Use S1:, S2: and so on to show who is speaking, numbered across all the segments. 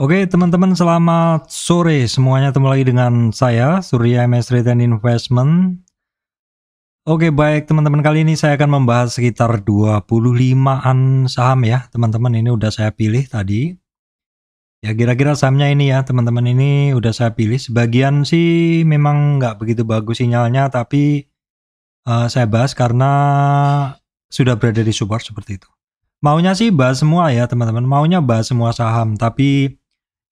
S1: Oke teman-teman selamat sore semuanya ketemu lagi dengan saya Surya MS Return Investment Oke baik teman-teman kali ini saya akan membahas sekitar 25an saham ya teman-teman ini udah saya pilih tadi Ya kira-kira sahamnya ini ya teman-teman ini udah saya pilih Sebagian sih memang nggak begitu bagus sinyalnya tapi uh, saya bahas karena sudah berada di support seperti itu Maunya sih bahas semua ya teman-teman, maunya bahas semua saham, tapi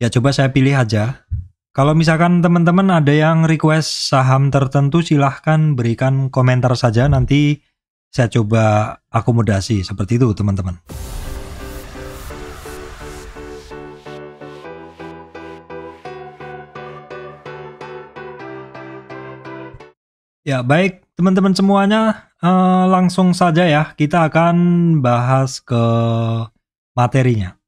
S1: Ya coba saya pilih aja. Kalau misalkan teman-teman ada yang request saham tertentu silahkan berikan komentar saja nanti saya coba akomodasi seperti itu teman-teman. Ya baik teman-teman semuanya eh, langsung saja ya
S2: kita akan bahas ke materinya.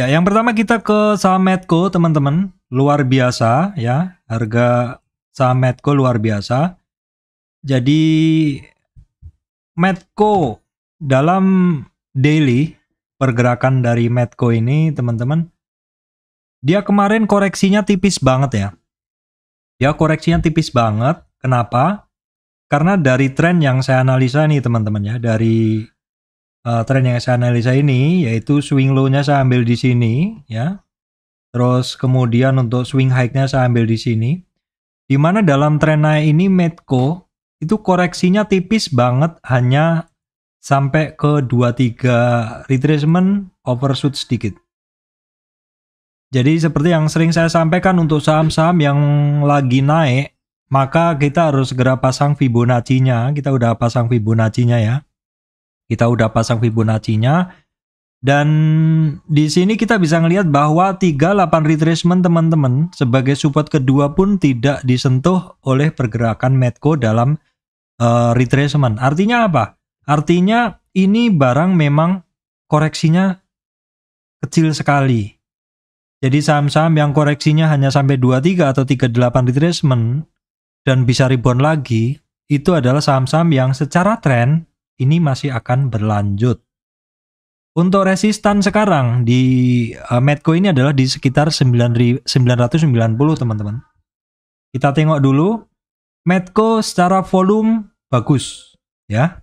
S2: Ya, yang pertama kita ke saham Medco, teman-teman. Luar biasa ya, harga saham Medco luar
S1: biasa. Jadi Medco dalam daily pergerakan dari Medco ini, teman-teman, dia kemarin koreksinya tipis banget ya. Dia koreksinya tipis banget. Kenapa? Karena dari tren yang saya analisa nih, teman-teman ya, dari uh, tren yang saya analisa ini yaitu swing low-nya saya ambil di sini ya. Terus kemudian untuk swing high-nya saya ambil di sini. Di mana dalam tren naik ini Medco itu koreksinya tipis banget hanya sampai ke 23 retracement overshoot sedikit. Jadi seperti yang sering saya sampaikan untuk saham-saham yang lagi naik, maka kita harus segera pasang Fibonacci-nya. Kita udah pasang Fibonacci-nya ya. Kita udah pasang Fibonacci-nya. Dan di sini kita bisa ngelihat bahwa 38 retracement teman-teman sebagai support kedua pun tidak disentuh oleh pergerakan Medco dalam uh, eh, retracement. Artinya apa? Artinya ini barang memang koreksinya kecil sekali. Jadi saham-saham yang koreksinya hanya sampai 23 atau 38 retracement dan bisa rebound lagi, itu adalah saham-saham yang secara trend ini masih akan berlanjut. Untuk resistan sekarang di uh, Medco ini adalah di sekitar 990 teman-teman. Kita tengok dulu Medco secara volume bagus ya.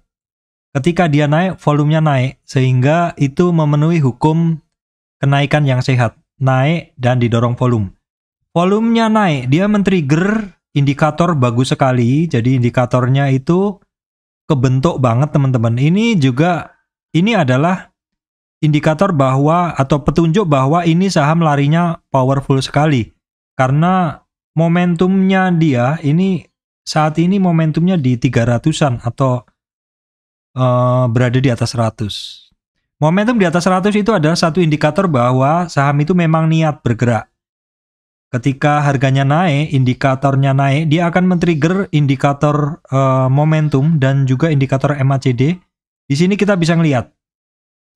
S1: Ketika dia naik volumenya naik sehingga itu memenuhi hukum kenaikan yang sehat, naik dan didorong volume. Volumenya naik, dia men-trigger indikator bagus sekali. Jadi indikatornya itu kebentuk banget teman-teman. Ini juga ini adalah indikator bahwa atau petunjuk bahwa ini saham larinya powerful sekali karena momentumnya dia ini saat ini momentumnya di 300-an atau uh, berada di atas 100. Momentum di atas 100 itu adalah satu indikator bahwa saham itu memang niat bergerak. Ketika harganya naik, indikatornya naik, dia akan men-trigger indikator uh, momentum dan juga indikator MACD. Di sini kita bisa melihat.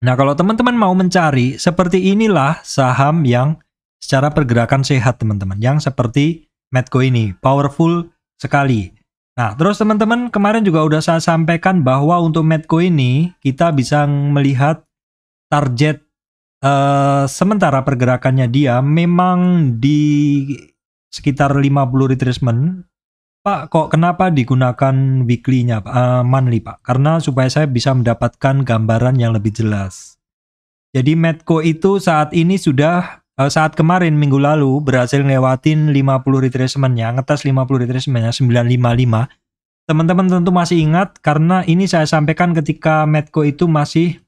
S1: Nah, kalau teman-teman mau mencari, seperti inilah saham yang secara pergerakan sehat, teman-teman. Yang seperti Medco ini, powerful sekali. Nah, terus teman-teman, kemarin juga udah saya sampaikan bahwa untuk Medco ini, kita bisa melihat target Uh, sementara pergerakannya dia memang di sekitar 50 retracement. Pak, kok kenapa digunakan weekly-nya, uh, monthly, Pak? Karena supaya saya bisa mendapatkan gambaran yang lebih jelas. Jadi Medco itu saat ini sudah uh, saat kemarin minggu lalu berhasil ngelewatin 50 retracement-nya, ngetes 50 retracement-nya 955. Teman-teman tentu masih ingat karena ini saya sampaikan ketika Medco itu masih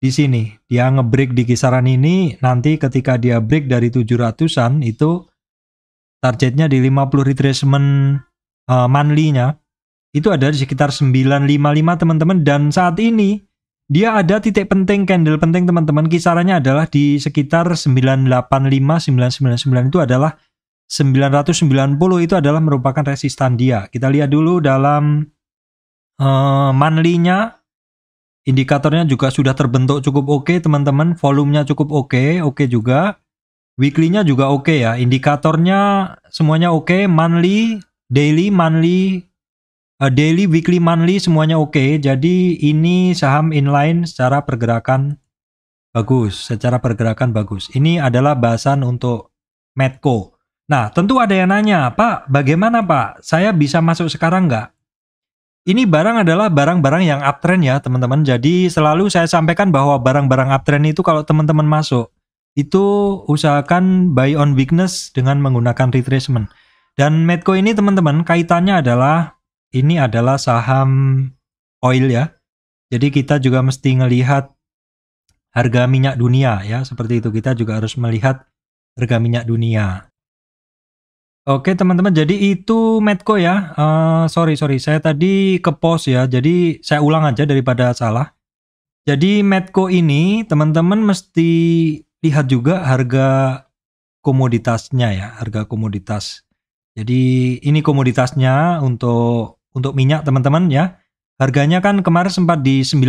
S1: di sini dia ngebreak di kisaran ini nanti ketika dia break dari 700-an itu targetnya di 50 retracement uh, monthly-nya itu ada di sekitar 955 teman-teman dan saat ini dia ada titik penting candle penting teman-teman kisarannya adalah di sekitar 985 999 itu adalah 990 itu adalah merupakan resistan dia kita lihat dulu dalam uh, e, monthly Indikatornya juga sudah terbentuk cukup oke okay, teman-teman, volumenya cukup oke, okay, oke okay juga. Weekly-nya juga oke okay ya, indikatornya semuanya oke, okay. monthly, daily, monthly, uh, daily, weekly, monthly semuanya oke. Okay. Jadi ini saham inline secara pergerakan bagus, secara pergerakan bagus. Ini adalah bahasan untuk Medco. Nah, tentu ada yang nanya, Pak, bagaimana Pak? Saya bisa masuk sekarang nggak? ini barang adalah barang-barang yang uptrend ya teman-teman. Jadi selalu saya sampaikan bahwa barang-barang uptrend itu kalau teman-teman masuk itu usahakan buy on weakness dengan menggunakan retracement. Dan Medco ini teman-teman kaitannya adalah ini adalah saham oil ya. Jadi kita juga mesti ngelihat harga minyak dunia ya seperti itu. Kita juga harus melihat harga minyak dunia. Oke teman-teman, jadi itu Medco ya. Uh, sorry, sorry, saya tadi ke pos ya. Jadi saya ulang aja daripada salah. Jadi Medco ini teman-teman mesti lihat juga harga komoditasnya ya, harga komoditas. Jadi ini komoditasnya untuk untuk minyak teman-teman ya. Harganya kan kemarin sempat di 96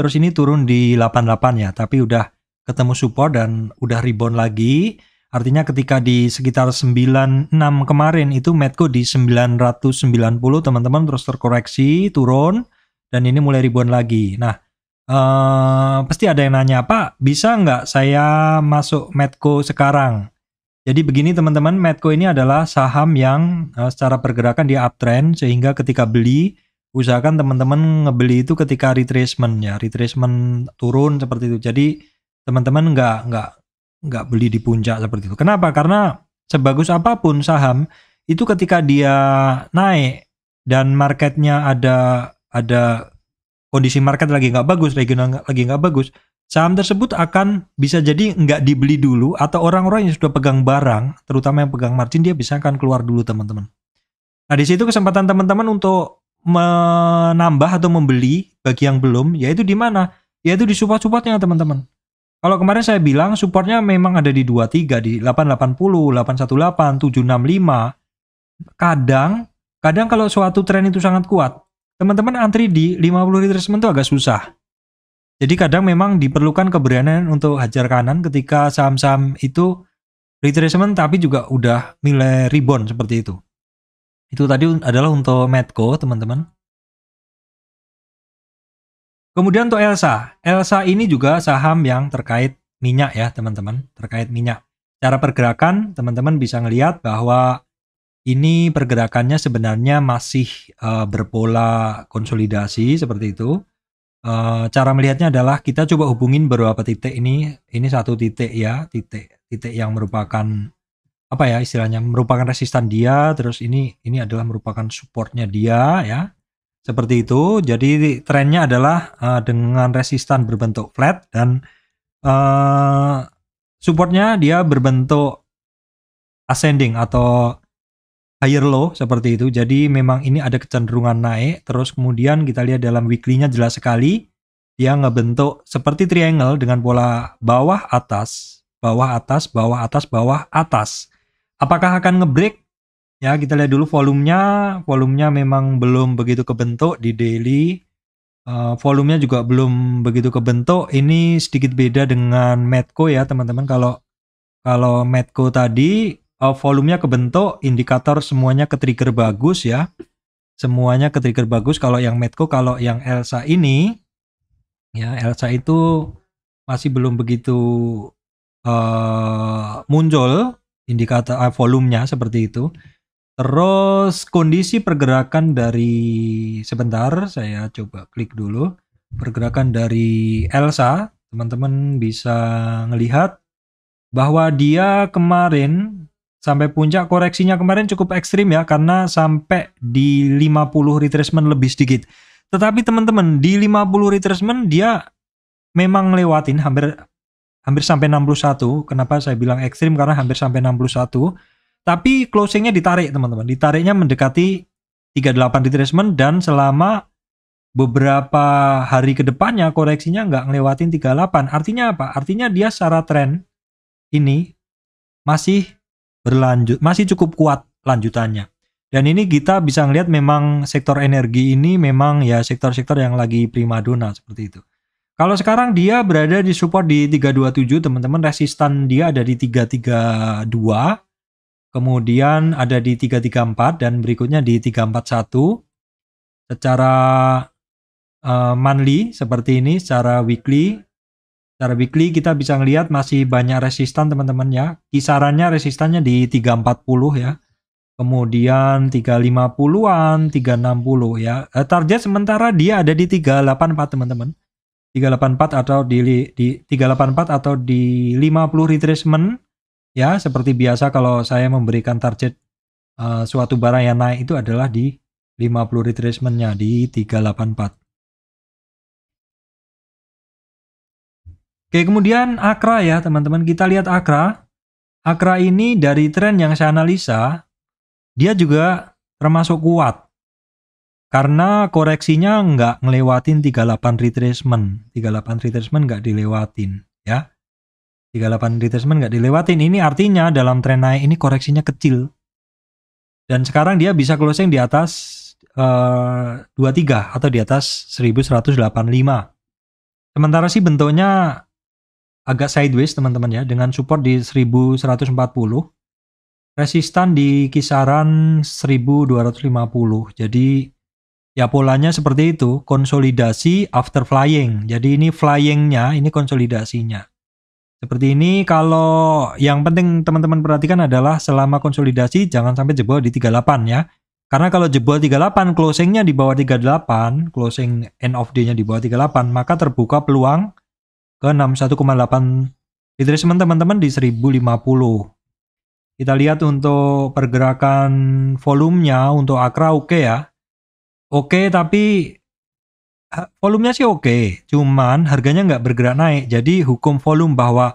S1: terus ini turun di 88 ya, tapi udah ketemu support dan udah rebound lagi. Artinya ketika di sekitar 96 kemarin itu Medco di 990 teman-teman terus terkoreksi turun dan ini mulai ribuan lagi. Nah, uh, pasti ada yang nanya Pak bisa nggak saya masuk Medco sekarang? Jadi begini teman-teman, Medco ini adalah saham yang uh, secara pergerakan di uptrend sehingga ketika beli usahakan teman-teman ngebeli itu ketika retracement ya, retracement turun seperti itu. Jadi teman-teman nggak nggak nggak beli di puncak seperti itu. Kenapa? Karena sebagus apapun saham itu ketika dia naik dan marketnya ada ada kondisi market lagi nggak bagus, regional lagi nggak bagus, saham tersebut akan bisa jadi nggak dibeli dulu atau orang-orang yang sudah pegang barang, terutama yang pegang margin dia bisa akan keluar dulu teman-teman. Nah di situ kesempatan teman-teman untuk menambah atau membeli bagi yang belum, yaitu di mana? Yaitu di support-supportnya teman-teman. Kalau kemarin saya bilang supportnya memang ada di 23, di 880, 818, 765. Kadang, kadang kalau suatu tren itu sangat kuat, teman-teman antri di 50 retracement itu agak susah. Jadi kadang memang diperlukan keberanian untuk hajar kanan ketika saham-saham
S2: itu retracement tapi juga udah nilai rebound seperti itu. Itu tadi adalah untuk Medco teman-teman.
S1: Kemudian untuk Elsa, Elsa ini juga saham yang terkait minyak ya teman-teman, terkait minyak. Cara pergerakan teman-teman bisa ngelihat bahwa ini pergerakannya sebenarnya masih uh, berpola konsolidasi seperti itu. Uh, cara melihatnya adalah kita coba hubungin beberapa titik ini. Ini satu titik ya, titik titik yang merupakan apa ya istilahnya merupakan resistan dia. Terus ini ini adalah merupakan supportnya dia ya. Seperti itu. Jadi trennya adalah uh, dengan resistan berbentuk flat dan uh, supportnya dia berbentuk ascending atau higher low seperti itu. Jadi memang ini ada kecenderungan naik. Terus kemudian kita lihat dalam weekly-nya jelas sekali dia ngebentuk seperti triangle dengan pola bawah atas, bawah atas, bawah atas, bawah atas. Apakah akan ngebreak? Ya, kita lihat dulu volumenya. Volumenya memang belum begitu kebentuk di daily. Uh, volumenya juga belum begitu kebentuk. Ini sedikit beda dengan Medco ya, teman-teman. Kalau kalau Medco tadi uh, volumenya kebentuk, indikator semuanya ke trigger bagus ya. Semuanya ke trigger bagus kalau yang Medco, kalau yang Elsa ini ya Elsa itu masih belum begitu uh, muncul indikator uh, volumenya seperti itu. Terus kondisi pergerakan dari sebentar saya coba klik dulu pergerakan dari Elsa. Teman-teman bisa melihat bahwa dia kemarin sampai puncak koreksinya kemarin cukup ekstrim ya karena sampai di 50 retracement lebih sedikit. Tetapi teman-teman di 50 retracement dia memang lewatin hampir hampir sampai 61. Kenapa saya bilang ekstrim? Karena hampir sampai 61 tapi closingnya ditarik teman-teman. Ditariknya mendekati 38 retracement dan selama beberapa hari kedepannya koreksinya nggak ngelewatin 38. Artinya apa? Artinya dia secara tren ini masih berlanjut, masih cukup kuat lanjutannya. Dan ini kita bisa ngelihat memang sektor energi ini memang ya sektor-sektor yang lagi prima dona seperti itu. Kalau sekarang dia berada di support di 327 teman-teman resistan dia ada di 332 kemudian ada di 334 dan berikutnya di 341 secara uh, monthly seperti ini secara weekly secara weekly kita bisa melihat masih banyak resistan teman-teman ya kisarannya resistannya di 340 ya kemudian 350-an 360 ya uh, target sementara dia ada di 384 teman-teman 384 atau di, di 384 atau di 50 retracement Ya, seperti biasa kalau saya memberikan target uh, suatu barang yang naik itu adalah
S2: di 50 retracementnya di 384. Oke, kemudian Akra ya teman-teman. Kita lihat Akra.
S1: Akra ini dari tren yang saya analisa, dia juga termasuk kuat. Karena koreksinya nggak ngelewatin 38 retracement. 38 retracement nggak dilewatin. ya. 38 retracement nggak dilewatin. Ini artinya dalam tren naik ini koreksinya kecil. Dan sekarang dia bisa closing di atas uh, eh, 23 atau di atas 1185. Sementara sih bentuknya agak sideways teman-teman ya dengan support di 1140. Resistan di kisaran 1250. Jadi ya polanya seperti itu, konsolidasi after flying. Jadi ini flyingnya, ini konsolidasinya. Seperti ini kalau yang penting teman-teman perhatikan adalah selama konsolidasi jangan sampai jebol di 38 ya. Karena kalau jebol 38 closingnya di bawah 38, closing end of day-nya di bawah 38, maka terbuka peluang ke 61,8 retracement teman-teman di 1050. Kita lihat untuk pergerakan volumenya untuk Akra oke okay ya. Oke okay, tapi volumenya sih oke, cuman harganya nggak bergerak naik. Jadi hukum volume bahwa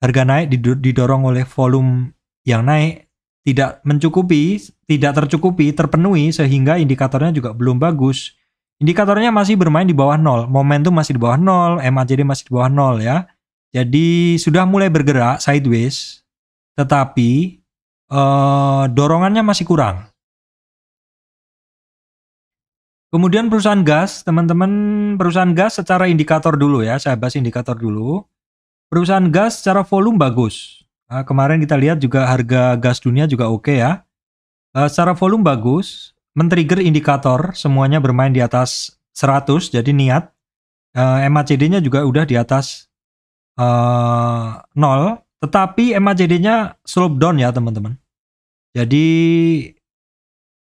S1: harga naik didorong oleh volume yang naik tidak mencukupi, tidak tercukupi, terpenuhi sehingga indikatornya juga belum bagus. Indikatornya masih bermain di bawah nol, momentum masih di bawah nol, MACD masih di bawah nol ya. Jadi sudah mulai bergerak sideways,
S2: tetapi eh, dorongannya masih kurang. Kemudian perusahaan gas, teman-teman perusahaan gas secara
S1: indikator dulu ya, saya bahas indikator dulu. Perusahaan gas secara volume bagus. Nah, kemarin kita lihat juga harga gas dunia juga oke okay ya. Uh, secara volume bagus, men-trigger indikator semuanya bermain di atas 100, jadi niat. Uh, ah, MACD-nya juga udah di atas uh, ah, 0, tetapi MACD-nya slope down ya teman-teman. Jadi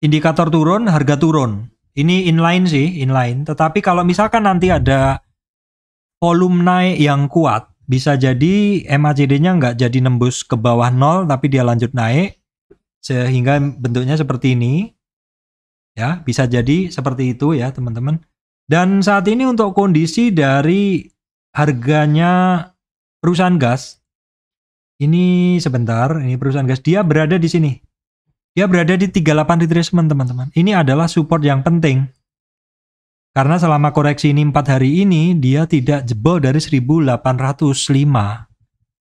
S1: indikator turun, harga turun. Ini inline sih, inline. Tetapi kalau misalkan nanti ada volume naik yang kuat, bisa jadi MACD-nya nggak jadi nembus ke bawah nol, tapi dia lanjut naik sehingga bentuknya seperti ini. Ya, bisa jadi seperti itu ya, teman-teman. Dan saat ini untuk kondisi dari harganya perusahaan gas ini sebentar, ini perusahaan gas dia berada di sini dia berada di 38 retracement teman-teman. Ini adalah support yang penting. Karena selama koreksi ini 4 hari ini, dia tidak jebol dari 1805.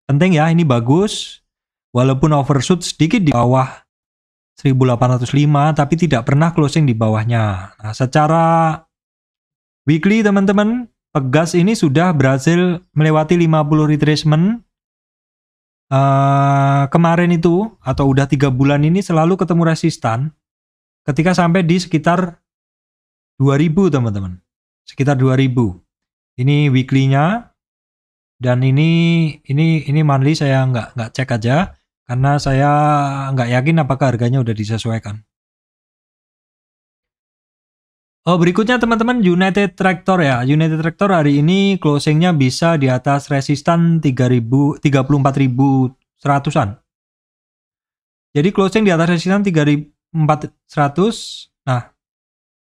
S1: Penting ya, ini bagus. Walaupun overshoot sedikit di bawah 1805, tapi tidak pernah closing di bawahnya. Nah, secara weekly teman-teman, Pegas ini sudah berhasil melewati 50 retracement uh, kemarin itu atau udah tiga bulan ini selalu ketemu resistan ketika sampai di sekitar 2000 teman-teman sekitar 2000 ini weekly-nya dan ini ini ini monthly saya nggak nggak cek aja karena saya nggak yakin apakah harganya udah disesuaikan Oh, berikutnya teman-teman United Tractor ya. United Tractor hari ini closingnya bisa di atas resistan 3000 34100-an.
S2: Jadi closing di atas resistan 3400. Nah,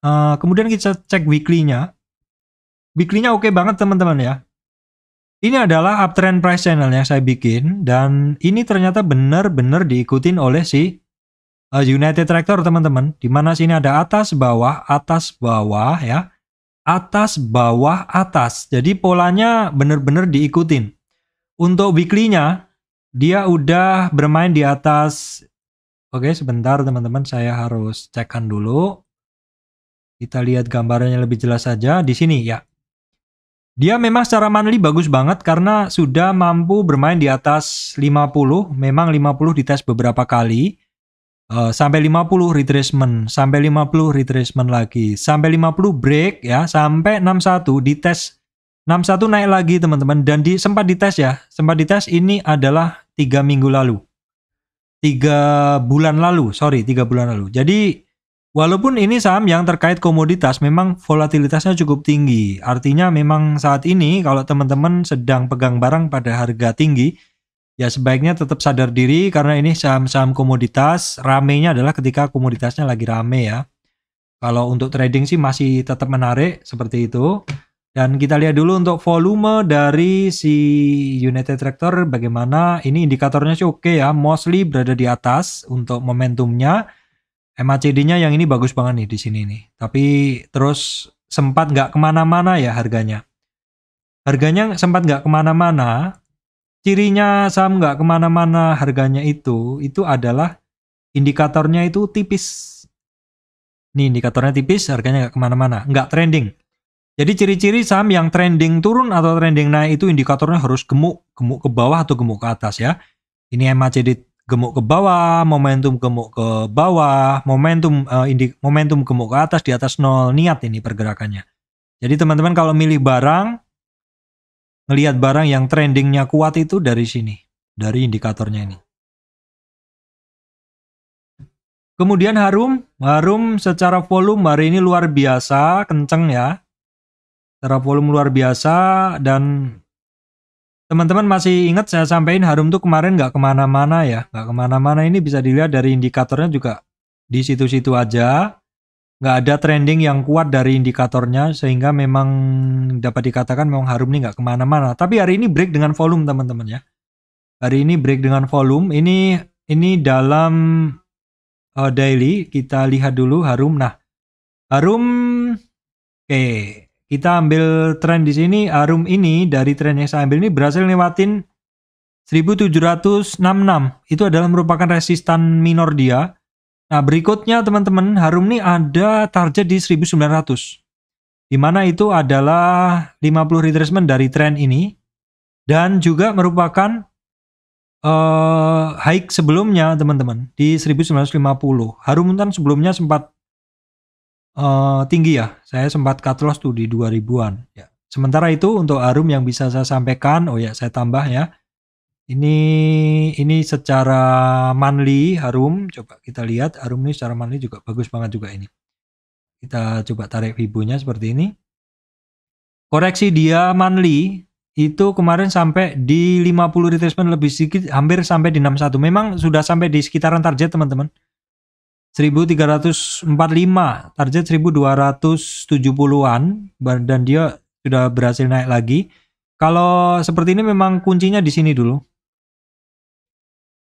S2: uh, kemudian kita cek weekly-nya. Weekly-nya oke okay banget
S1: teman-teman ya. Ini adalah uptrend price channel yang saya bikin dan ini ternyata benar-benar diikutin oleh si uh, United Tractor teman-teman, di mana sini ada atas bawah, atas bawah ya. Atas bawah atas. Jadi polanya benar-benar diikutin. Untuk weekly-nya dia udah bermain di atas Oke, sebentar teman-teman saya harus cekan dulu. Kita lihat gambarnya lebih jelas saja di sini ya. Dia memang secara manly bagus banget karena sudah mampu bermain di atas 50, memang 50 dites beberapa kali uh, sampai 50 retracement, sampai 50 retracement lagi, sampai 50 break ya, sampai 61 dites 61 naik lagi teman-teman dan di sempat dites ya, sempat dites ini adalah tiga minggu lalu, tiga bulan lalu, sorry tiga bulan lalu. Jadi walaupun ini saham yang terkait komoditas memang volatilitasnya cukup tinggi, artinya memang saat ini kalau teman-teman sedang pegang barang pada harga tinggi ya sebaiknya tetap sadar diri karena ini saham-saham komoditas ramenya adalah ketika komoditasnya lagi rame ya kalau untuk trading sih masih tetap menarik seperti itu dan kita lihat dulu untuk volume dari si United Tractor bagaimana ini indikatornya sih oke ya mostly berada di atas untuk momentumnya MACD-nya yang ini bagus banget nih di sini nih tapi terus sempat nggak kemana-mana ya harganya harganya sempat nggak kemana-mana cirinya saham nggak kemana-mana harganya itu itu adalah indikatornya itu tipis nih indikatornya tipis harganya nggak kemana-mana nggak trending jadi ciri-ciri saham yang trending turun atau trending naik itu indikatornya harus gemuk gemuk ke bawah atau gemuk ke atas ya ini MACD gemuk ke bawah momentum gemuk ke bawah momentum uh, eh, indik momentum gemuk ke atas di atas nol niat ini pergerakannya jadi teman-teman kalau milih barang
S2: ngelihat barang yang trendingnya kuat itu dari sini, dari indikatornya ini. Kemudian harum, harum secara volume hari ini luar biasa, kenceng ya. Secara volume luar biasa
S1: dan teman-teman masih ingat saya sampaikan harum tuh kemarin nggak kemana-mana ya, nggak kemana-mana ini bisa dilihat dari indikatornya juga di situ-situ aja nggak ada trending yang kuat dari indikatornya sehingga memang dapat dikatakan memang harum ini nggak kemana-mana. Tapi hari ini break dengan volume teman-teman ya. Hari ini break dengan volume. Ini ini dalam uh, daily kita lihat dulu harum. Nah harum, oke okay. kita ambil trend di sini. Harum ini dari trend yang saya ambil ini berhasil lewatin 1766. Itu adalah merupakan resistan minor dia Nah, berikutnya teman-teman, Harum ini ada target di 1900. Di mana itu adalah 50 retracement dari trend ini dan juga merupakan uh, eh, high sebelumnya teman-teman di 1950. Harum kan sebelumnya sempat uh, tinggi ya. Saya sempat cut loss tuh di 2000-an ya. Sementara itu untuk Harum yang bisa saya sampaikan, oh ya saya tambah ya. Ini ini secara manly Harum, coba kita lihat Harum ini secara manly juga bagus banget juga ini. Kita coba tarik Fibonya seperti ini. Koreksi dia manly itu kemarin sampai di 50 retracement lebih sedikit hampir sampai di 61. Memang sudah sampai di sekitaran target teman-teman. 1345, target 1270-an dan dia sudah berhasil naik lagi. Kalau seperti ini memang kuncinya di sini dulu.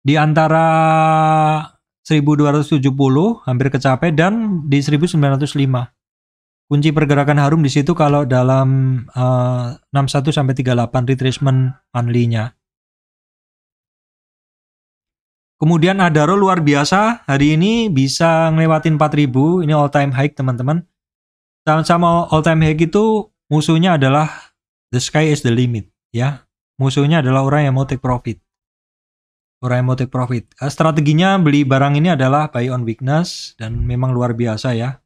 S1: Di antara 1270 hampir kecapai dan di 1905. Kunci pergerakan harum di situ kalau dalam uh, eh, 61 sampai 38 retracement monthly-nya. Kemudian ada roll luar biasa, hari ini bisa ngelewatin 4000, ini all time high teman-teman. Sama Sama all time high itu musuhnya adalah the sky is the limit ya. Musuhnya adalah orang yang mau take profit. Oraimotic Profit. Eh, strateginya beli barang ini adalah buy on weakness dan memang luar biasa ya.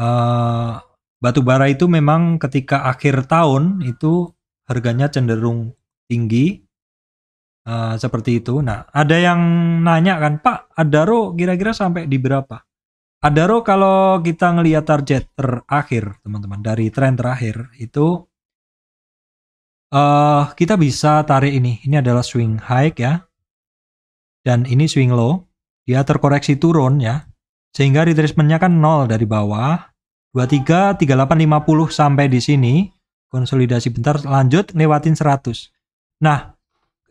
S1: Uh, batu bara itu memang ketika akhir tahun itu harganya cenderung tinggi uh, seperti itu. Nah ada yang nanya kan Pak Adaro kira-kira sampai di berapa? Adaro kalau kita ngelihat target terakhir teman-teman dari tren terakhir itu uh, kita bisa tarik ini. Ini adalah swing high ya dan ini swing low, dia terkoreksi turun ya. Sehingga retracementnya kan nol dari bawah. 23, 3850 sampai di sini. Konsolidasi bentar, lanjut lewatin 100. Nah,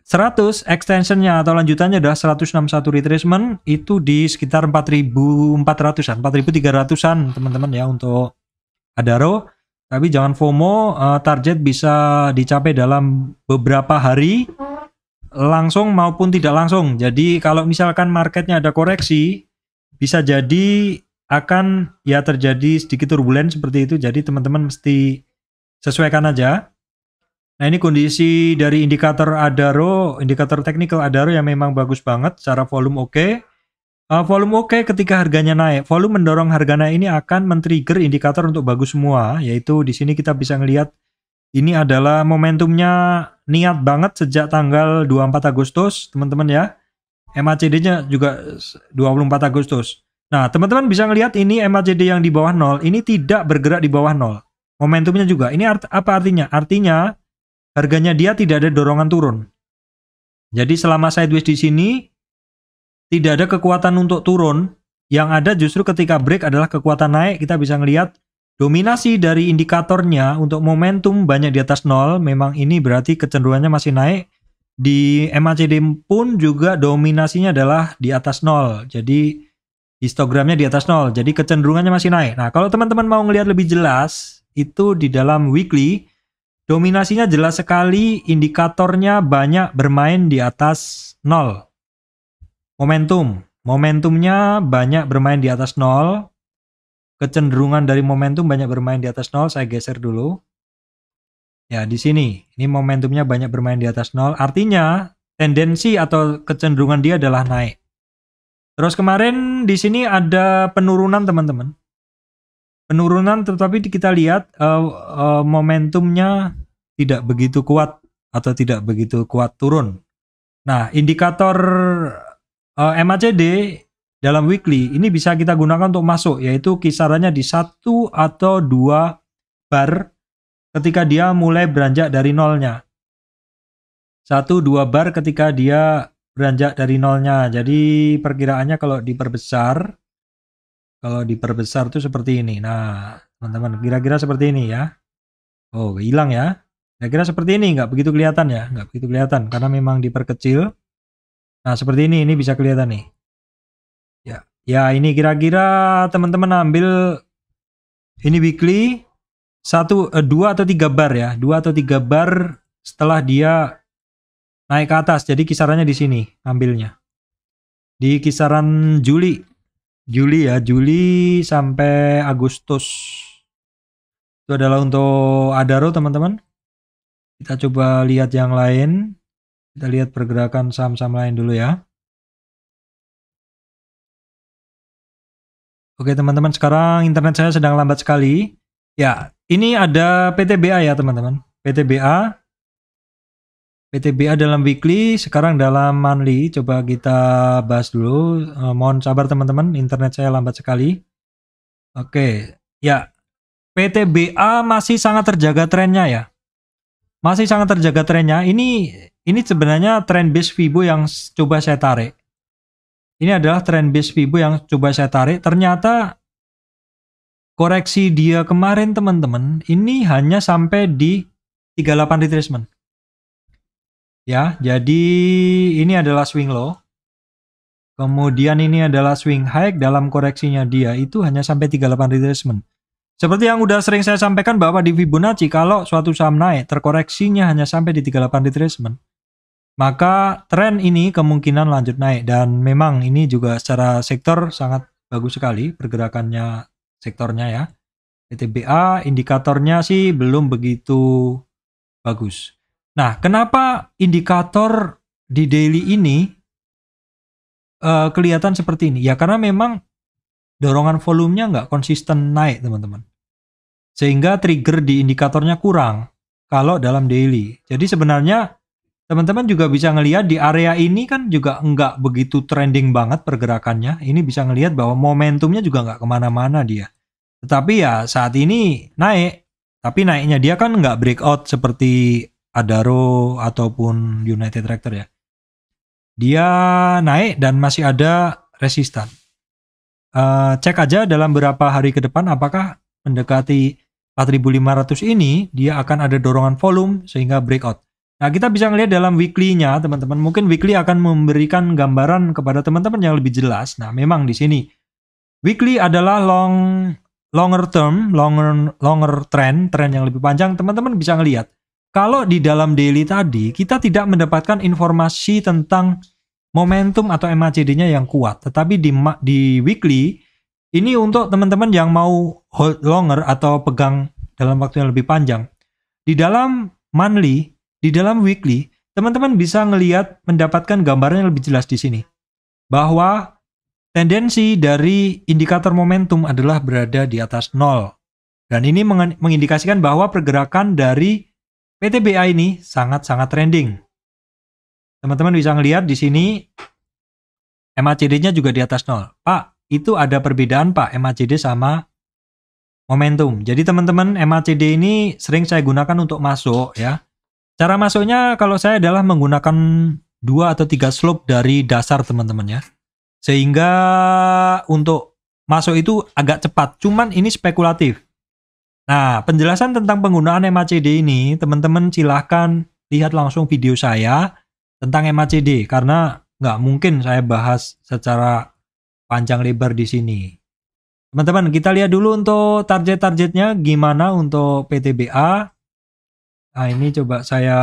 S1: 100 extensionnya atau lanjutannya adalah 161 retracement itu di sekitar 4400-an, 4300-an teman-teman ya untuk Adaro. Tapi jangan FOMO, eh, target bisa dicapai dalam beberapa hari langsung maupun tidak langsung. Jadi kalau misalkan marketnya ada koreksi, bisa jadi akan ya terjadi sedikit turbulen seperti itu. Jadi teman-teman mesti sesuaikan aja. Nah ini kondisi dari indikator Adaro, indikator technical Adaro yang memang bagus banget secara volume oke. Okay. Uh, eh, volume oke okay ketika harganya naik. Volume mendorong harga naik ini akan men-trigger indikator untuk bagus semua, yaitu di sini kita bisa melihat. Ini adalah momentumnya niat banget sejak tanggal 24 Agustus, teman-teman ya. MACD-nya juga 24 Agustus. Nah, teman-teman bisa ngelihat ini MACD yang di bawah 0, ini tidak bergerak di bawah 0. Momentumnya juga. Ini art apa artinya? Artinya harganya dia tidak ada dorongan turun. Jadi selama sideways di sini tidak ada kekuatan untuk turun, yang ada justru ketika break adalah kekuatan naik, kita bisa ngelihat Dominasi dari indikatornya untuk momentum banyak di atas nol, memang ini berarti kecenderungannya masih naik. Di MACD pun juga dominasinya adalah di atas nol, jadi histogramnya di atas nol, jadi kecenderungannya masih naik. Nah, kalau teman-teman mau ngelihat lebih jelas, itu di dalam weekly, dominasinya jelas sekali, indikatornya banyak bermain di atas nol. Momentum, momentumnya banyak bermain di atas nol, kecenderungan dari momentum banyak bermain di atas nol, saya geser dulu. Ya, di sini. Ini momentumnya banyak bermain di atas nol. Artinya, tendensi atau kecenderungan dia adalah naik. Terus kemarin di sini ada penurunan, teman-teman. Penurunan, tetapi kita lihat uh, uh, momentumnya tidak begitu kuat atau tidak begitu kuat turun. Nah, indikator uh, eh, MACD dalam weekly ini bisa kita gunakan untuk masuk yaitu kisarannya di satu atau dua bar ketika dia mulai beranjak dari nolnya. Satu dua bar ketika dia beranjak dari nolnya. Jadi perkiraannya kalau diperbesar kalau diperbesar tuh seperti ini. Nah, teman-teman kira-kira seperti ini ya. Oh, hilang ya. Kira-kira seperti ini nggak begitu kelihatan ya, nggak begitu kelihatan karena memang diperkecil. Nah, seperti ini ini bisa kelihatan nih. Ya ini kira-kira teman-teman ambil ini weekly satu eh, dua atau tiga bar ya dua atau tiga bar setelah dia naik ke atas jadi kisarannya di sini ambilnya di kisaran Juli Juli ya Juli sampai Agustus itu adalah untuk Adaro teman-teman
S2: kita coba lihat yang lain kita lihat pergerakan saham-saham lain dulu ya Oke teman-teman, sekarang internet saya sedang lambat sekali. Ya, ini ada PTBA ya teman-teman.
S1: PTBA. PTBA dalam weekly, sekarang dalam monthly. Coba kita bahas dulu. Eh, mohon sabar teman-teman, internet saya lambat sekali. Oke, ya. PTBA masih sangat terjaga trennya ya. Masih sangat terjaga trennya. Ini ini sebenarnya trend base Fibo yang coba saya tarik. Ini adalah trend base Fibo yang coba saya tarik. Ternyata koreksi dia kemarin teman-teman ini hanya sampai di 38 retracement. Ya, jadi ini adalah swing low. Kemudian ini adalah swing high dalam koreksinya dia itu hanya sampai 38 retracement. Seperti yang udah sering saya sampaikan bahwa di Fibonacci kalau suatu saham naik terkoreksinya hanya sampai di 38 retracement maka tren ini kemungkinan lanjut naik dan memang ini juga secara sektor sangat bagus sekali pergerakannya sektornya ya. PTBA indikatornya sih belum begitu bagus. Nah, kenapa indikator di daily ini uh, kelihatan seperti ini? Ya karena memang dorongan volumenya nggak konsisten naik, teman-teman. Sehingga trigger di indikatornya kurang kalau dalam daily. Jadi sebenarnya teman-teman juga bisa ngelihat di area ini kan juga nggak begitu trending banget pergerakannya. Ini bisa ngelihat bahwa momentumnya juga nggak kemana-mana dia. Tetapi ya saat ini naik. Tapi naiknya dia kan nggak breakout seperti Adaro ataupun United Tractor ya. Dia naik dan masih ada resistan. Uh, cek aja dalam berapa hari ke depan apakah mendekati 4500 ini dia akan ada dorongan volume sehingga breakout. Nah, kita bisa ngelihat dalam weekly-nya, teman-teman. Mungkin weekly akan memberikan gambaran kepada teman-teman yang lebih jelas. Nah, memang di sini weekly adalah long longer term, longer longer trend, trend yang lebih panjang. Teman-teman bisa ngelihat kalau di dalam daily tadi kita tidak mendapatkan informasi tentang momentum atau MACD-nya yang kuat. Tetapi di di weekly ini untuk teman-teman yang mau hold longer atau pegang dalam waktu yang lebih panjang. Di dalam monthly di dalam weekly, teman-teman bisa melihat mendapatkan gambaran yang lebih jelas di sini. Bahwa tendensi dari indikator momentum adalah berada di atas nol. Dan ini mengindikasikan bahwa pergerakan dari PTBA ini sangat-sangat trending. Teman-teman bisa melihat di sini MACD-nya juga di atas nol. Pak, itu ada perbedaan Pak MACD sama momentum. Jadi teman-teman MACD ini sering saya gunakan untuk masuk ya. Cara masuknya kalau saya adalah menggunakan dua atau tiga slope dari dasar teman-teman ya. Sehingga untuk masuk itu agak cepat, cuman ini spekulatif. Nah, penjelasan tentang penggunaan MACD ini, teman-teman silahkan lihat langsung video saya tentang MACD, karena nggak mungkin saya bahas secara panjang lebar di sini. Teman-teman, kita lihat dulu untuk target-targetnya gimana untuk PTBA. Nah ini coba saya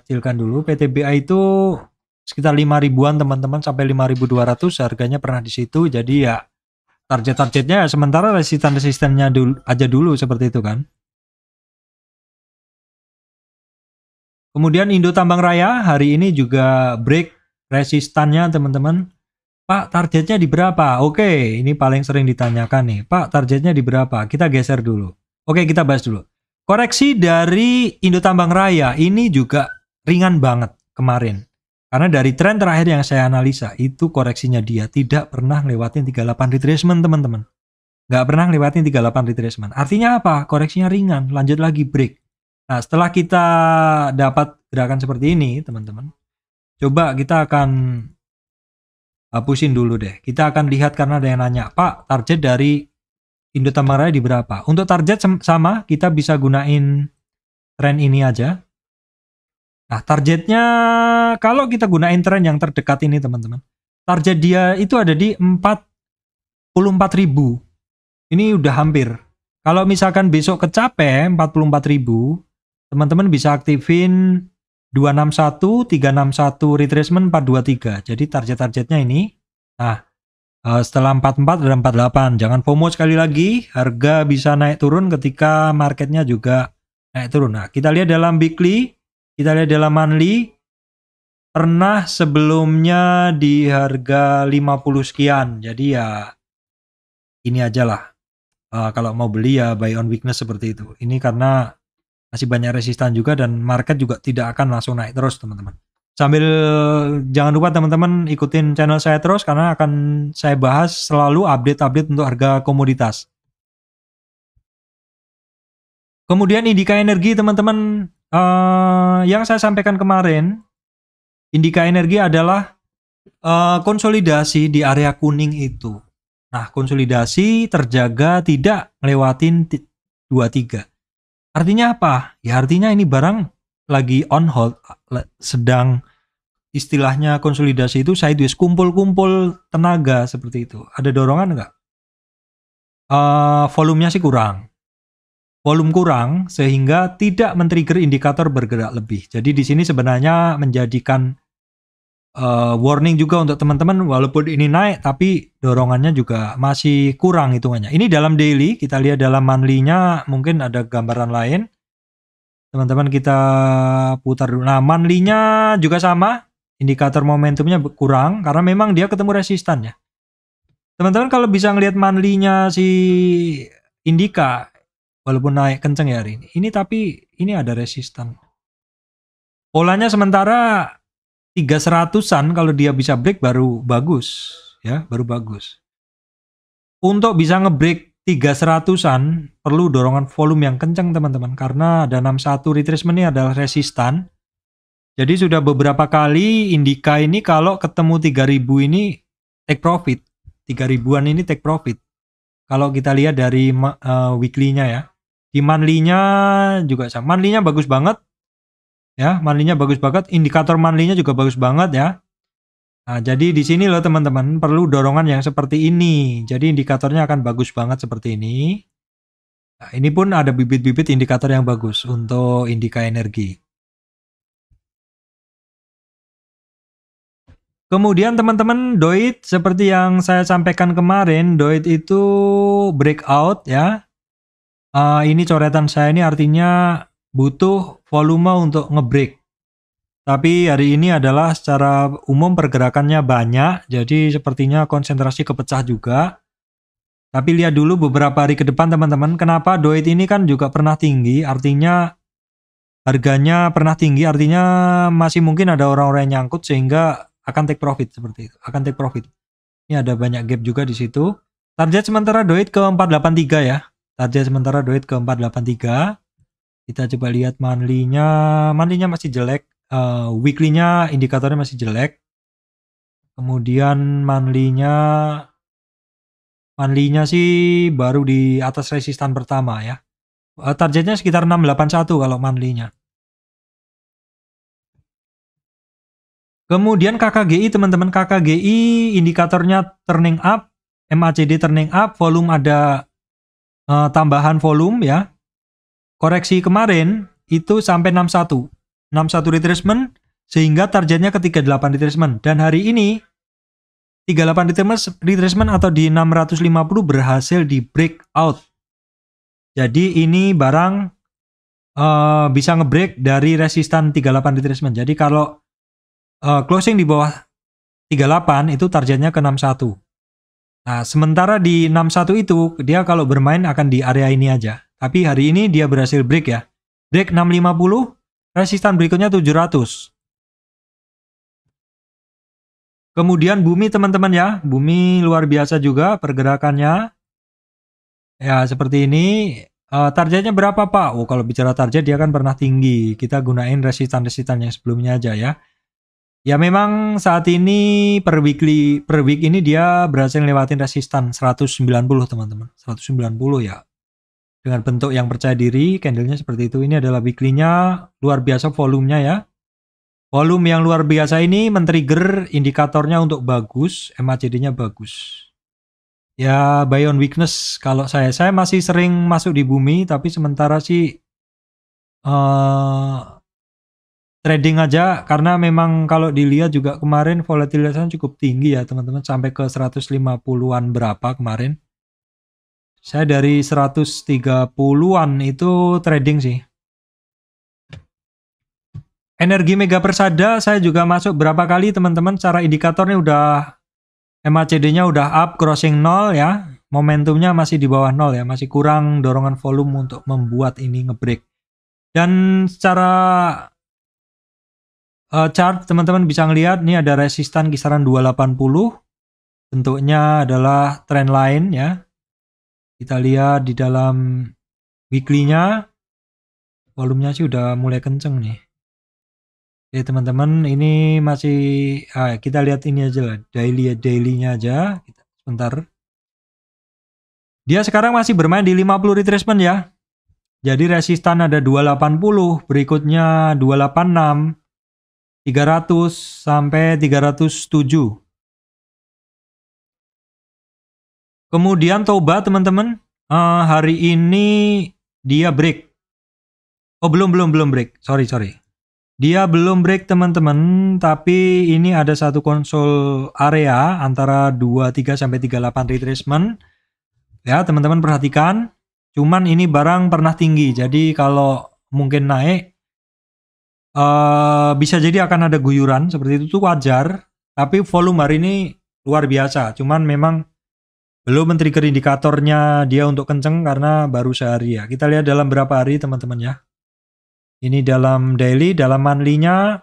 S1: kecilkan dulu. PTBA itu sekitar 5 ribuan teman-teman sampai 5.200 harganya pernah di situ. Jadi ya target-targetnya ya sementara
S2: resisten-resistennya dulu, aja dulu seperti itu kan. Kemudian Indo Tambang Raya hari ini juga break resistannya
S1: teman-teman. Pak targetnya di berapa? Oke, ini paling sering ditanyakan nih. Pak targetnya di berapa? Kita geser dulu. Oke, kita bahas dulu. Koreksi dari Indo Tambang Raya ini juga ringan banget kemarin. Karena dari tren terakhir yang saya analisa, itu koreksinya dia tidak pernah lewatin 38 retracement, teman-teman. Nggak pernah lewatin 38 retracement. Artinya apa? Koreksinya ringan, lanjut lagi break. Nah, setelah kita dapat gerakan seperti ini, teman-teman, coba kita akan hapusin dulu deh. Kita akan lihat karena ada yang nanya, Pak, target dari Indotamarnya di berapa. Untuk target sama, kita bisa gunain tren ini aja. Nah, targetnya kalau kita gunain tren yang terdekat ini, teman-teman. Target dia itu ada di 44.000. Ini udah hampir. Kalau misalkan besok kecape 44.000, teman-teman bisa aktifin 261, 361, retracement 423. Jadi target-targetnya ini. Nah, Eh, setelah 44 ada 48. Jangan FOMO sekali lagi, harga bisa naik turun ketika marketnya juga naik turun. Nah, kita lihat dalam weekly, kita lihat dalam monthly, pernah sebelumnya di harga 50 sekian. Jadi ya ini aja lah. Uh, kalau mau beli ya buy on weakness seperti itu. Ini karena masih banyak resistan juga dan market juga tidak akan langsung naik terus teman-teman. Sambil jangan lupa teman-teman ikutin channel saya terus karena akan saya bahas selalu update-update untuk harga komoditas.
S2: Kemudian indika energi teman-teman uh, yang saya sampaikan kemarin, indika energi adalah uh,
S1: konsolidasi di area kuning itu. Nah, konsolidasi terjaga tidak melewatin 23. Artinya apa? Ya artinya ini barang lagi on hold sedang istilahnya konsolidasi itu sideways kumpul-kumpul tenaga seperti itu ada dorongan enggak uh, eh, volumenya sih kurang volume kurang sehingga tidak men-trigger indikator bergerak lebih jadi di sini sebenarnya menjadikan uh, warning juga untuk teman-teman walaupun ini naik tapi dorongannya juga masih kurang hitungannya. Ini dalam daily kita lihat dalam monthly-nya mungkin ada gambaran lain teman-teman kita putar dulu. Nah, manlinya juga sama, indikator momentumnya kurang karena memang dia ketemu resistan ya. Teman-teman kalau bisa ngelihat manlinya si Indika walaupun naik kenceng ya hari ini. Ini tapi ini ada resistan. Polanya sementara 300-an kalau dia bisa break baru bagus ya, baru bagus. Untuk bisa ngebreak 300-an perlu dorongan volume yang kencang teman-teman karena ada 61 retracement ini adalah resistan. Jadi sudah beberapa kali indika ini kalau ketemu 3000 ini take profit. 3000-an ini take profit. Kalau kita lihat dari uh, weekly-nya ya. Di monthly-nya juga sama. Monthly-nya bagus banget. Ya, monthly-nya bagus banget. Indikator monthly-nya juga bagus banget ya. Nah, jadi di sini loh teman-teman perlu dorongan yang seperti ini. Jadi indikatornya akan bagus banget seperti ini.
S2: Nah, ini pun ada bibit-bibit indikator yang bagus untuk indika energi. Kemudian teman-teman DOIT seperti yang saya sampaikan kemarin, DOIT itu breakout
S1: ya. Uh, ini coretan saya ini artinya butuh volume untuk ngebreak. Tapi hari ini adalah secara umum pergerakannya banyak, jadi sepertinya konsentrasi kepecah juga. Tapi lihat dulu beberapa hari ke depan teman-teman, kenapa doit ini kan juga pernah tinggi, artinya harganya pernah tinggi, artinya masih mungkin ada orang-orang yang nyangkut sehingga akan take profit seperti itu, akan take profit. Ini ada banyak gap juga di situ. Target sementara doit ke 483 ya. Target sementara doit ke 483. Kita coba lihat monthly-nya. Monthly-nya masih jelek. Uh, weekly-nya indikatornya masih jelek. Kemudian monthly-nya Manlinya sih baru di atas
S2: resistan pertama ya. Eh, targetnya sekitar 681 kalau manlinya. Kemudian KKGI teman-teman KKGI indikatornya turning up, MACD turning up, volume ada
S1: uh, tambahan volume ya. Koreksi kemarin itu sampai 61. 61 retracement sehingga targetnya ke 38 retracement dan hari ini 38 retracement, atau di 650 berhasil di breakout. Jadi ini barang uh, bisa ngebreak dari resistan 38 retracement. Jadi kalau uh, closing di bawah 38 itu targetnya ke 61. Nah, sementara di 61 itu dia kalau bermain
S2: akan di area ini aja. Tapi hari ini dia berhasil break ya. Break 650, resistan berikutnya 700. Kemudian bumi teman-teman ya, bumi luar biasa juga pergerakannya. Ya
S1: seperti ini, uh, targetnya berapa Pak? Oh kalau bicara target dia kan pernah tinggi, kita gunain resistan-resistan yang sebelumnya aja ya. Ya memang saat ini per weekly, per week ini dia berhasil lewatin resistan 190 teman-teman, 190 ya. Dengan bentuk yang percaya diri, candlenya seperti itu. Ini adalah weekly-nya, luar biasa volumenya ya Volume yang luar biasa ini men-trigger indikatornya untuk bagus, MACD-nya bagus. Ya, buy on weakness kalau saya. Saya masih sering masuk di bumi, tapi sementara sih uh, trading aja. Karena memang kalau dilihat juga kemarin volatilitasnya cukup tinggi ya teman-teman. Sampai ke 150-an berapa kemarin. Saya dari 130-an itu trading sih. Energi Mega Persada saya juga masuk berapa kali teman-teman Cara indikatornya udah MACD-nya udah up crossing 0 ya. Momentumnya masih di bawah 0 ya, masih kurang dorongan volume untuk membuat ini ngebreak. Dan secara uh, chart teman-teman bisa ngelihat nih ada resistan kisaran 280. Bentuknya adalah trend line ya. Kita lihat di dalam weekly-nya volumenya sih udah mulai kenceng nih. Oke ya, teman-teman, ini masih ah, kita lihat ini aja lah daily dailynya aja. sebentar. Dia sekarang masih bermain di 50 retracement ya. Jadi resistan ada 280, berikutnya
S2: 286, 300 sampai 307. Kemudian Toba teman-teman, uh, hari ini dia break. Oh belum belum belum break, sorry sorry.
S1: Dia belum break teman-teman, tapi ini ada satu konsol area antara 23 sampai 38 retracement. Ya, teman-teman perhatikan. Cuman ini barang pernah tinggi, jadi kalau mungkin naik uh, bisa jadi akan ada guyuran seperti itu tuh wajar, tapi volume hari ini luar biasa. Cuman memang belum men-trigger indikatornya dia untuk kenceng karena baru sehari ya. Kita lihat dalam berapa hari teman-teman ya. Ini dalam daily, dalam monthly-nya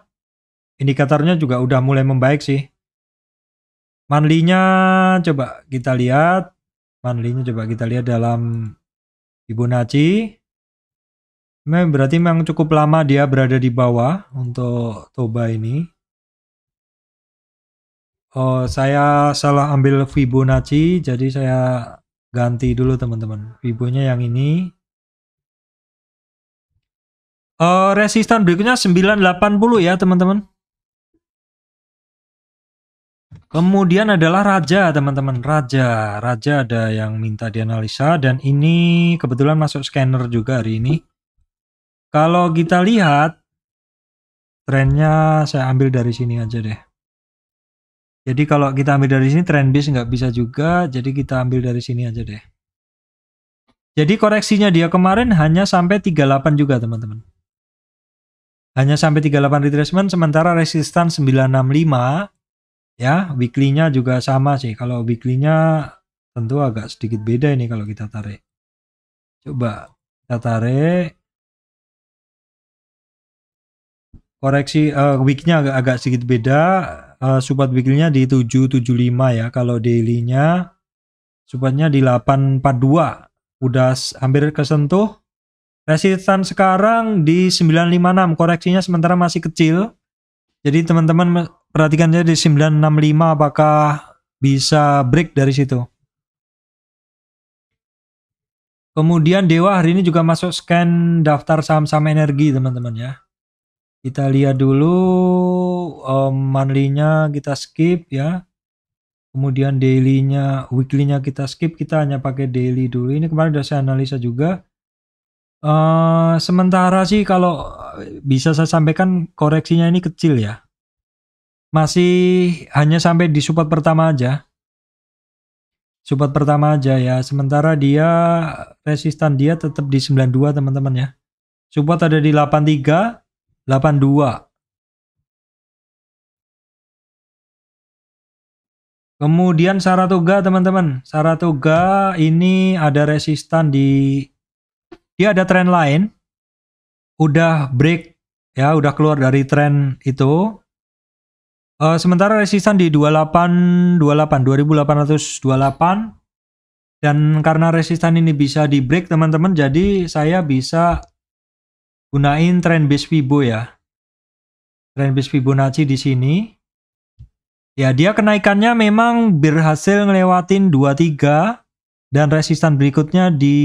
S1: indikatornya juga udah mulai membaik sih. monthly coba kita lihat. monthly coba kita lihat dalam
S2: Fibonacci. Memang berarti memang cukup lama dia berada di bawah untuk Toba ini. Oh,
S1: saya salah ambil Fibonacci, jadi saya ganti dulu teman-teman. Fibonya
S2: yang ini, Uh, resistan berikutnya 980 ya teman-teman. Kemudian
S1: adalah raja teman-teman, raja. Raja ada yang minta dianalisa dan ini kebetulan masuk scanner juga hari ini. Kalau kita lihat trennya saya ambil dari sini aja deh. Jadi kalau kita ambil dari sini trend base nggak bisa juga, jadi kita ambil dari sini aja deh. Jadi koreksinya dia kemarin hanya sampai 38 juga teman-teman hanya sampai 38 retracement sementara resistan 965 ya weekly-nya
S2: juga sama sih kalau weekly-nya tentu agak sedikit beda ini kalau kita tarik coba kita tarik koreksi uh, weeknya agak, agak sedikit beda uh, support weekly-nya di 775
S1: ya kalau daily-nya supportnya di 842 udah hampir kesentuh Resistan sekarang di 956, koreksinya sementara masih kecil. Jadi teman-teman perhatikan saja di 965 apakah bisa break dari situ. Kemudian Dewa hari ini juga masuk scan daftar saham-saham energi teman-teman ya. Kita lihat dulu um, monthly-nya kita skip ya. Kemudian daily-nya, weekly-nya kita skip. Kita hanya pakai daily dulu. Ini kemarin sudah saya analisa juga. Uh, sementara sih kalau eh, bisa saya sampaikan koreksinya ini kecil ya. Masih hanya sampai di support pertama aja. Support pertama aja ya. Sementara dia
S2: resistan dia tetap di 92 teman-teman ya. Support ada di 83, 82. Kemudian Saratoga teman-teman. Saratoga ini ada resistan
S1: di dia ya, ada tren lain. Udah break ya, udah keluar dari tren itu. Uh, sementara resistan di 28 28 2828 dan karena resistan ini bisa di break teman-teman jadi saya bisa gunain trend base Fibo ya. Trend base Fibonacci di sini. Ya, dia kenaikannya memang berhasil ngelewatin 23 dan resistan berikutnya di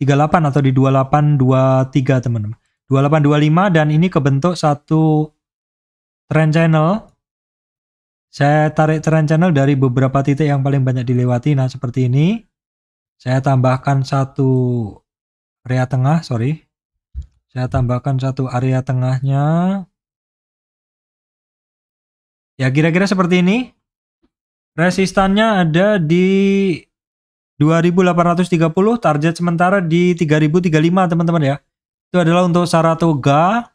S1: 38 atau di 2823 teman-teman. 2825 dan ini kebentuk satu trend channel. Saya tarik trend channel dari beberapa titik yang paling banyak dilewati. Nah, seperti ini. Saya tambahkan satu
S2: area tengah, sorry. Saya tambahkan satu area tengahnya. Ya, kira-kira seperti ini. Resistannya ada di 2830 target
S1: sementara di 3035 teman-teman ya. Itu adalah untuk Saratoga.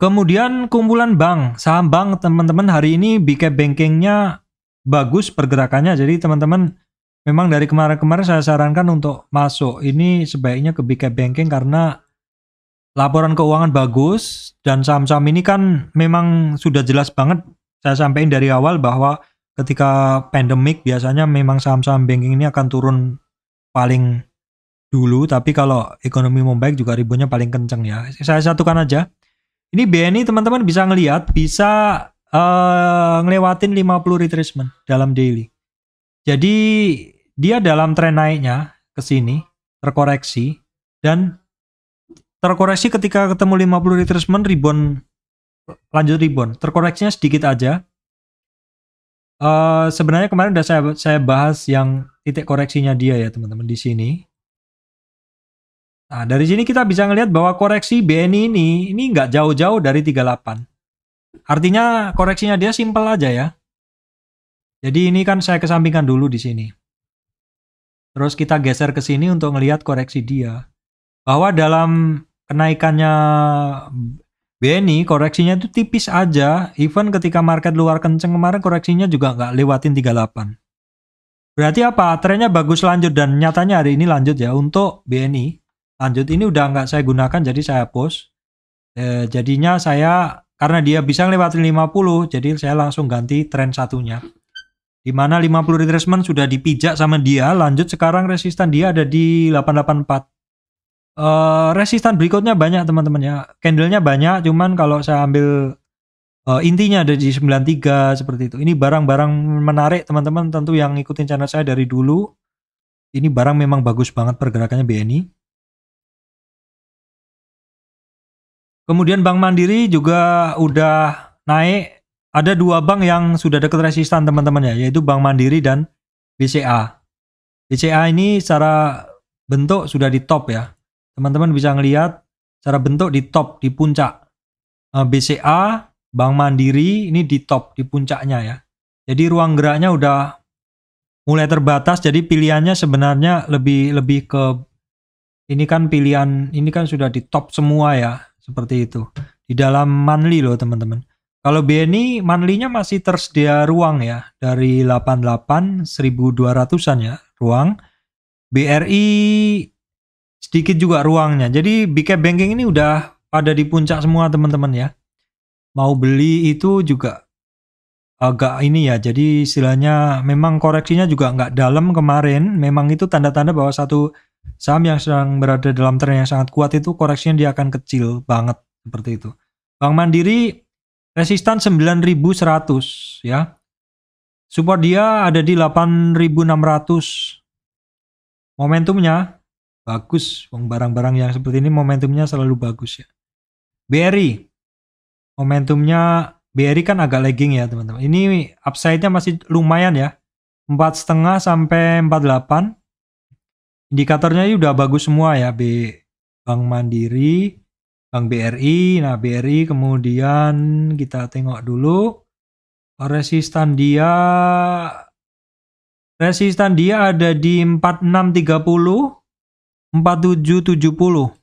S1: Kemudian kumpulan bank, saham bank teman-teman hari ini BK Bankingnya bagus pergerakannya. Jadi teman-teman memang dari kemarin-kemarin saya sarankan untuk masuk. Ini sebaiknya ke BK Banking karena laporan keuangan bagus dan saham-saham ini kan memang sudah jelas banget saya sampaikan dari awal bahwa ketika pandemik biasanya memang saham-saham banking ini akan turun paling dulu tapi kalau ekonomi membaik juga ribunya paling kenceng ya saya satukan aja ini BNI teman-teman bisa ngelihat bisa uh, ngelewatin 50 retracement dalam daily jadi dia dalam tren naiknya ke sini terkoreksi dan terkoreksi ketika ketemu 50 retracement ribon lanjut ribon. terkoreksinya sedikit aja Uh, sebenarnya kemarin udah saya saya bahas yang titik koreksinya dia ya teman-teman di sini. Nah dari sini kita bisa ngelihat bahwa koreksi BNI ini ini nggak jauh-jauh dari 38. Artinya koreksinya dia simpel aja ya. Jadi ini kan saya kesampingkan dulu di sini. Terus kita geser ke sini untuk ngelihat koreksi dia. Bahwa dalam kenaikannya BNI koreksinya itu tipis aja, even ketika market luar kenceng kemarin koreksinya juga nggak lewatin 38. Berarti apa? Trennya bagus lanjut dan nyatanya hari ini lanjut ya untuk BNI. Lanjut ini udah nggak saya gunakan jadi saya post. E, eh, jadinya saya karena dia bisa lewatin 50 jadi saya langsung ganti tren satunya. Di Dimana 50 retracement sudah dipijak sama dia lanjut sekarang resisten dia ada di 884. Uh, resistan berikutnya banyak teman-teman ya. Candlenya banyak, cuman kalau saya ambil uh, intinya ada di 93 seperti itu. Ini barang-barang menarik teman-teman tentu yang ngikutin channel saya dari dulu.
S2: Ini barang memang bagus banget pergerakannya BNI. Kemudian Bank Mandiri juga udah naik. Ada
S1: dua bank yang sudah deket resistan teman-teman ya, yaitu Bank Mandiri dan BCA. BCA ini secara bentuk sudah di top ya teman-teman bisa ngelihat cara bentuk di top di puncak eh, BCA Bank Mandiri ini di top di puncaknya ya jadi ruang geraknya udah mulai terbatas jadi pilihannya sebenarnya lebih lebih ke ini kan pilihan ini kan sudah di top semua ya seperti itu di dalam manli loh teman-teman kalau BNI manlinya masih tersedia ruang ya dari 88 1200-an ya ruang BRI sedikit juga ruangnya. Jadi BK Banking ini udah pada di puncak semua teman-teman ya. Mau beli itu juga agak ini ya. Jadi istilahnya memang koreksinya juga nggak dalam kemarin. Memang itu tanda-tanda bahwa satu saham yang sedang berada dalam tren yang sangat kuat itu koreksinya dia akan kecil banget seperti itu. Bank Mandiri resistan 9100 ya. Support dia ada di 8600. Momentumnya bagus barang-barang yang seperti ini momentumnya selalu bagus ya BRI momentumnya BRI kan agak lagging ya teman-teman ini upside-nya masih lumayan ya empat setengah sampai 48 indikatornya ini udah bagus semua ya B Bank Mandiri Bank BRI nah BRI kemudian kita tengok dulu resistan dia resistan dia ada di 4630 4770.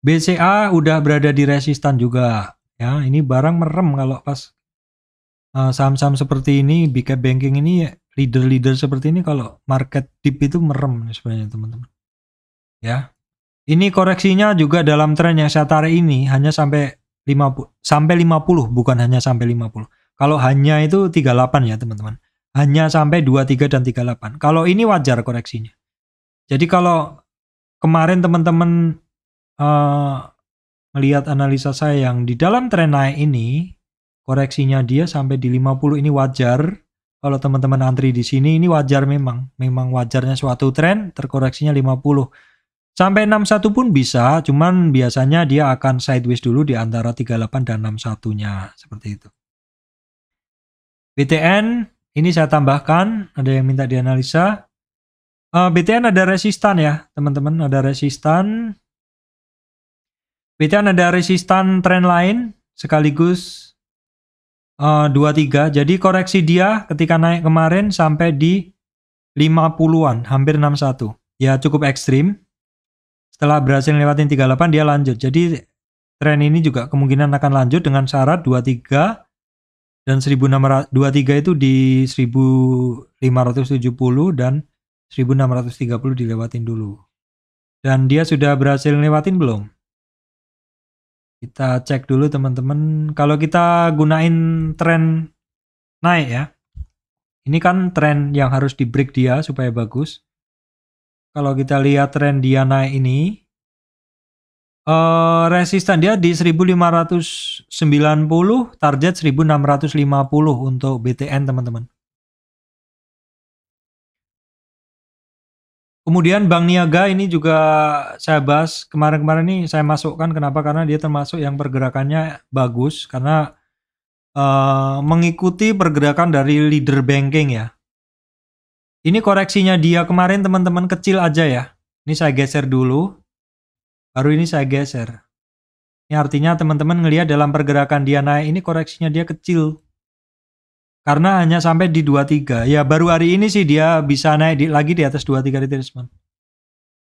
S1: BCA udah berada di resistan juga. Ya, ini barang merem kalau pas eh, saham-saham uh, seperti ini, big cap banking ini leader-leader seperti ini kalau market dip itu merem sebenarnya teman-teman. Ya. Ini koreksinya juga dalam tren yang saya tarik ini hanya sampai 50 sampai 50 bukan hanya sampai 50. Kalau hanya itu 38 ya teman-teman. Hanya sampai 23 dan 38. Kalau ini wajar koreksinya jadi kalau kemarin teman-teman uh, eh, melihat analisa saya yang di dalam tren naik ini koreksinya dia sampai di 50 ini wajar. Kalau teman-teman antri di sini ini wajar memang, memang wajarnya suatu tren terkoreksinya 50. Sampai 61 pun bisa, cuman biasanya dia akan sideways dulu di antara 38 dan 61-nya, seperti itu. BTN ini saya tambahkan, ada yang minta dianalisa. Uh, eh, BTN ada resistan ya, teman-teman. Ada resistan. BTN ada resistan trend lain sekaligus uh, eh, 23. Jadi koreksi dia ketika naik kemarin sampai di 50-an, hampir 61. Ya cukup ekstrim. Setelah berhasil lewatin 38 dia lanjut. Jadi tren ini juga kemungkinan akan lanjut dengan syarat 23 dan 1623 itu di 1570 dan 1630 dilewatin dulu. Dan dia sudah berhasil lewatin belum? Kita cek dulu teman-teman. Kalau kita gunain tren naik ya. Ini kan tren yang harus di break dia supaya bagus. Kalau kita lihat tren dia naik ini. Uh, resisten dia di 1590,
S2: target 1650 untuk BTN teman-teman. Kemudian Bank Niaga ini juga saya bahas
S1: kemarin-kemarin ini saya masukkan kenapa karena dia termasuk yang pergerakannya bagus karena uh, mengikuti pergerakan dari leader banking ya. Ini koreksinya dia kemarin teman-teman kecil aja ya. Ini saya geser dulu. Baru ini saya geser. Ini artinya teman-teman ngelihat dalam pergerakan dia naik ini koreksinya dia kecil. Karena hanya sampai di 23. Ya baru hari ini sih dia bisa naik di, lagi di atas 23 retracement.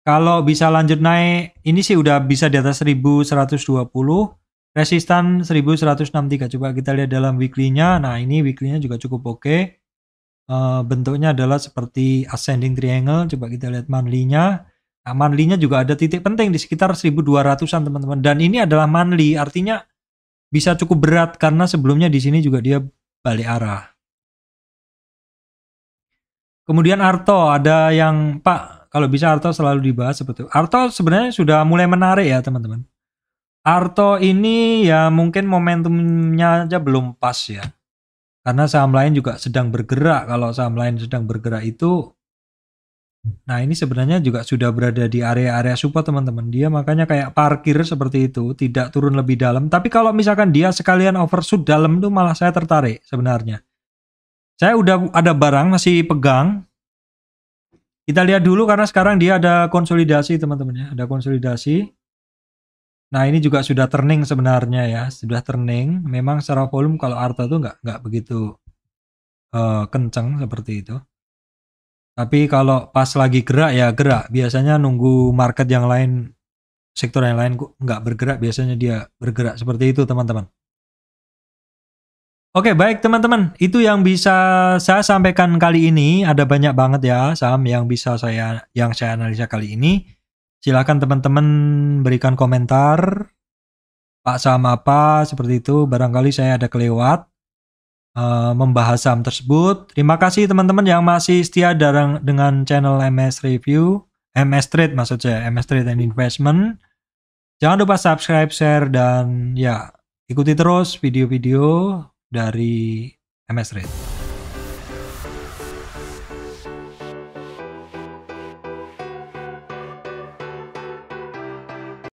S1: Kalau bisa lanjut naik, ini sih udah bisa di atas 1120. Resistan 1163. Coba kita lihat dalam weekly-nya. Nah ini weekly-nya juga cukup oke. Okay. Uh, eh, bentuknya adalah seperti ascending triangle. Coba kita lihat monthly-nya. Nah, monthly-nya juga ada titik penting di sekitar 1200-an teman-teman. Dan ini adalah monthly, artinya bisa cukup berat karena sebelumnya di sini juga dia balik arah. Kemudian Arto, ada yang Pak, kalau bisa Arto selalu dibahas seperti itu. Arto sebenarnya sudah mulai menarik ya teman-teman. Arto ini ya mungkin momentumnya aja belum pas ya. Karena saham lain juga sedang bergerak. Kalau saham lain sedang bergerak itu Nah ini sebenarnya juga sudah berada di area-area support teman-teman dia makanya kayak parkir seperti itu tidak turun lebih dalam tapi kalau misalkan dia sekalian overshoot dalam tuh malah saya tertarik sebenarnya saya udah ada barang masih pegang kita lihat dulu karena sekarang dia ada konsolidasi teman-teman ya ada konsolidasi nah ini juga sudah turning sebenarnya ya sudah turning memang secara volume kalau Arta tuh nggak begitu uh, kenceng seperti itu tapi kalau pas lagi gerak ya gerak. Biasanya nunggu market yang lain, sektor yang lain kok nggak bergerak. Biasanya dia bergerak seperti itu teman-teman. Oke baik teman-teman, itu yang bisa saya sampaikan kali ini. Ada banyak banget ya saham yang bisa saya yang saya analisa kali ini. Silahkan teman-teman berikan komentar. Pak saham apa seperti itu. Barangkali saya ada kelewat uh, membahas saham tersebut. Terima kasih teman-teman yang masih setia dengan channel MS Review, MS Trade maksud saya, MS Trade and Investment. Jangan lupa subscribe, share, dan ya ikuti terus video-video dari MS Trade.